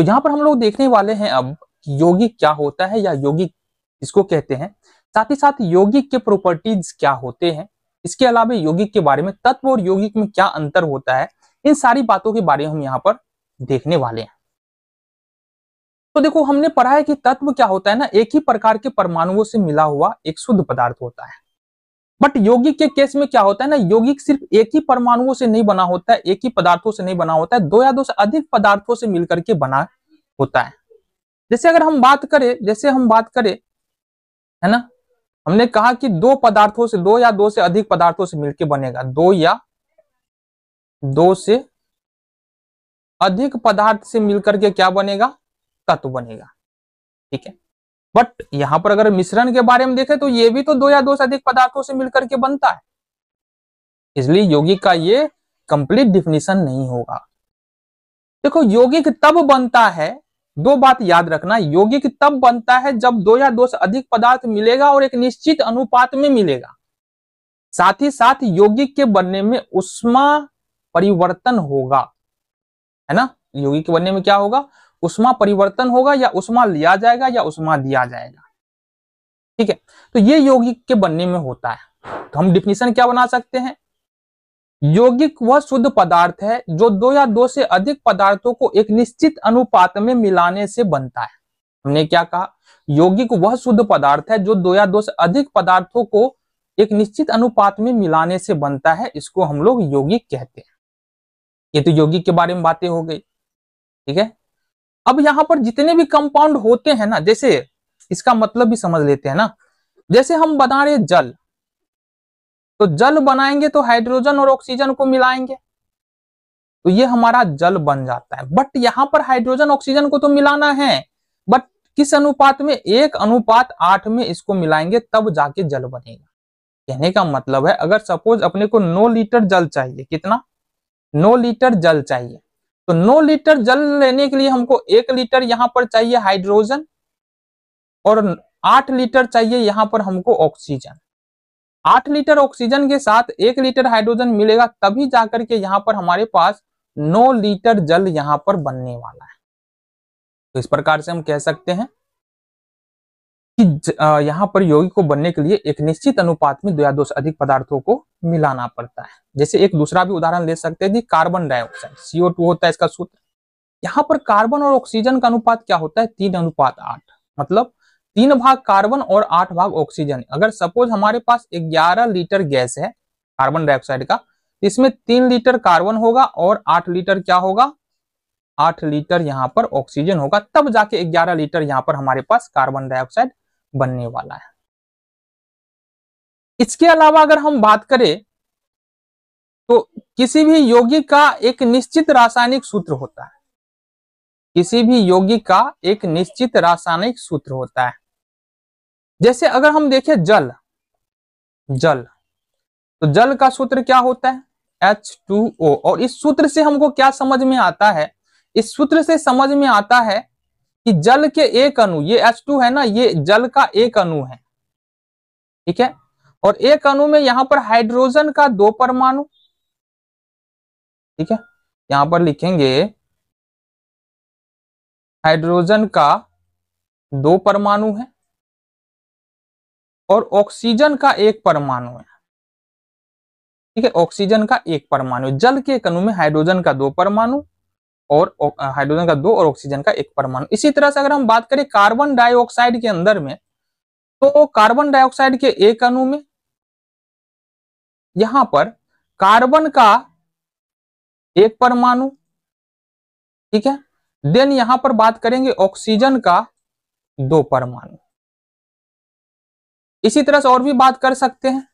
तो यहाँ पर हम लोग देखने वाले हैं अब योगिक क्या होता है या योगिक इसको कहते हैं साथ ही साथ योगिक के प्रॉपर्टीज क्या होते हैं इसके अलावा योगिक के बारे में तत्व और योगिक में क्या अंतर होता है इन सारी बातों के बारे में हम यहाँ पर देखने वाले हैं तो देखो हमने पढ़ा है कि तत्व क्या होता है ना एक ही प्रकार के परमाणुओं से मिला हुआ एक शुद्ध पदार्थ होता है बट यौगिक के केस में क्या होता है ना यौगिक सिर्फ एक ही परमाणुओं से नहीं बना होता है एक ही पदार्थों से नहीं बना होता है दो या दो से अधिक पदार्थों से मिलकर के बना होता है जैसे अगर हम बात करें जैसे हम बात करें है ना हमने कहा कि दो पदार्थों से दो या दो से अधिक पदार्थों से मिलकर बनेगा दो या दो से अधिक पदार्थ से मिलकर के क्या बनेगा तत्व बनेगा ठीक है बट यहां पर अगर मिश्रण के बारे में देखें तो ये भी तो दो या दो से अधिक पदार्थों से मिलकर के बनता है इसलिए यौगिक का ये कंप्लीट डिफिनेशन नहीं होगा देखो यौगिक तब बनता है दो बात याद रखना यौगिक तब बनता है जब दो या दो से अधिक पदार्थ मिलेगा और एक निश्चित अनुपात में मिलेगा साथ ही साथ यौगिक के बनने में उष्मा परिवर्तन होगा है ना यौगिक के बनने में क्या होगा उष्मा परिवर्तन होगा या उष्मा लिया जाएगा या उष्मा दिया जाएगा ठीक है तो ये यौगिक के बनने में होता है तो हम डिफिनेशन क्या बना सकते हैं यौगिक वह शुद्ध पदार्थ है जो दो या दो से अधिक पदार्थों को एक निश्चित अनुपात में मिलाने से बनता है हमने क्या कहा यौगिक वह शुद्ध पदार्थ है जो दो या दो से अधिक पदार्थों को एक निश्चित अनुपात में मिलाने से बनता है इसको हम लोग यौगिक कहते हैं ये तो यौगिक के बारे में बातें हो गई ठीक है अब यहाँ पर जितने भी कंपाउंड होते हैं ना जैसे इसका मतलब भी समझ लेते हैं ना जैसे हम बना रहे जल तो जल बनाएंगे तो हाइड्रोजन और ऑक्सीजन को मिलाएंगे तो ये हमारा जल बन जाता है बट यहाँ पर हाइड्रोजन ऑक्सीजन को तो मिलाना है बट किस अनुपात में एक अनुपात आठ में इसको मिलाएंगे तब जाके जल बनेगा कहने का मतलब है अगर सपोज अपने को नौ लीटर जल चाहिए कितना नौ लीटर जल चाहिए तो 9 लीटर जल लेने के लिए हमको एक लीटर यहाँ पर चाहिए हाइड्रोजन और 8 लीटर चाहिए यहाँ पर हमको ऑक्सीजन 8 लीटर ऑक्सीजन के साथ एक लीटर हाइड्रोजन मिलेगा तभी जाकर के यहाँ पर हमारे पास 9 लीटर जल यहाँ पर बनने वाला है तो इस प्रकार से हम कह सकते हैं कि यहाँ पर योगी को बनने के लिए एक निश्चित अनुपात में दो या दो से अधिक पदार्थों को मिलाना पड़ता है जैसे एक दूसरा भी उदाहरण ले सकते हैं कार्बन डाइऑक्साइड सीओ टू होता है इसका सूत्र यहाँ पर कार्बन और ऑक्सीजन का अनुपात क्या होता है तीन अनुपात आठ मतलब तीन भाग कार्बन और आठ भाग ऑक्सीजन अगर सपोज हमारे पास ग्यारह लीटर गैस है कार्बन डाइऑक्साइड का तो इसमें तीन लीटर कार्बन होगा और आठ लीटर क्या होगा आठ लीटर यहाँ पर ऑक्सीजन होगा तब जाके ग्यारह लीटर यहाँ पर हमारे पास कार्बन डाइऑक्साइड बनने वाला है इसके अलावा अगर हम बात करें तो किसी भी योगी का एक निश्चित रासायनिक सूत्र होता है किसी भी योगी का एक निश्चित रासायनिक सूत्र होता है जैसे अगर हम देखें जल जल तो जल का सूत्र क्या होता है H2O और इस सूत्र से हमको क्या समझ में आता है इस सूत्र से समझ में आता है कि जल के एक अणु ये टू है ना ये जल का एक अणु है ठीक है और एक अणु में यहां पर हाइड्रोजन का दो परमाणु ठीक है यहां पर लिखेंगे हाइड्रोजन का दो परमाणु है और ऑक्सीजन का एक परमाणु है ठीक है ऑक्सीजन का एक परमाणु जल के एक अणु में हाइड्रोजन का दो परमाणु और हाइड्रोजन का दो और ऑक्सीजन का एक परमाणु इसी तरह से अगर हम बात करें कार्बन डाइऑक्साइड के अंदर में तो कार्बन डाइऑक्साइड के एक अणु में यहां पर कार्बन का एक परमाणु ठीक है देन यहां पर बात करेंगे ऑक्सीजन का दो परमाणु इसी तरह से और भी बात कर सकते हैं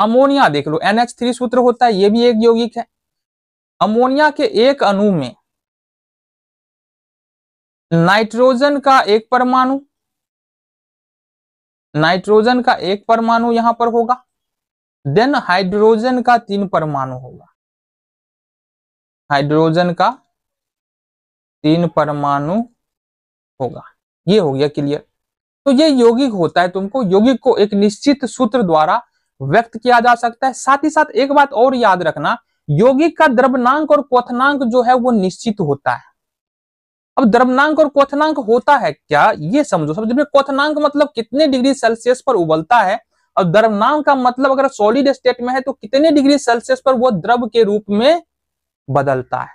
अमोनिया देख लो थ्री सूत्र होता है ये भी एक यौगिक है अमोनिया के एक अणु में नाइट्रोजन का एक परमाणु नाइट्रोजन का एक परमाणु यहां पर होगा देन हाइड्रोजन का तीन परमाणु होगा हाइड्रोजन का तीन परमाणु होगा ये हो गया क्लियर तो ये यौगिक होता है तुमको यौगिक को एक निश्चित सूत्र द्वारा व्यक्त किया जा सकता है साथ ही साथ एक बात और याद रखना यौगिक का द्रवनांक और क्वथनांक जो है वो निश्चित होता है अब द्रवनांक और क्वथनांक होता है क्या ये समझो सब जब क्वथनांक मतलब कितने डिग्री सेल्सियस पर उबलता है और द्रवनांक का मतलब अगर सॉलिड स्टेट में है तो कितने डिग्री सेल्सियस पर वो द्रव के रूप में बदलता है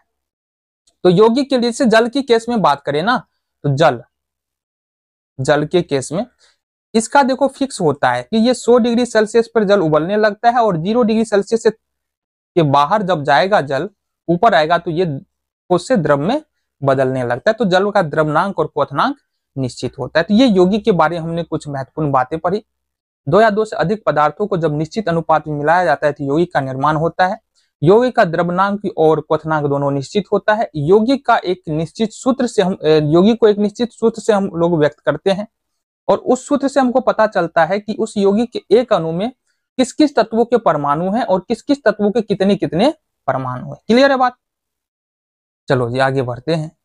तो यौगिक के लिए जल की केस में बात करें ना तो जल जल के केस में इसका देखो फिक्स होता है कि ये 100 डिग्री सेल्सियस पर जल उबलने लगता है और जीरो डिग्री सेल्सियस से कि बाहर जब जाएगा जल ऊपर आएगा तो ये उससे द्रव में बदलने लगता है तो जल का द्रवनांक और क्वनांक निश्चित होता है तो ये योगी के बारे में हमने कुछ महत्वपूर्ण बातें पढ़ी दो या दो से अधिक पदार्थों को जब निश्चित अनुपात में मिलाया जाता है तो योगी का निर्माण होता है योगी का द्रवनांक और क्वनांक दोनों निश्चित होता है योगी का एक निश्चित सूत्र से हम योगी को एक निश्चित सूत्र से हम लोग व्यक्त करते हैं और उस सूत्र से हमको पता चलता है कि उस योगी के एक अणु में किस किस तत्वों के परमाणु हैं और किस किस तत्वों के कितने कितने परमाणु हैं क्लियर है बात चलो जी आगे बढ़ते हैं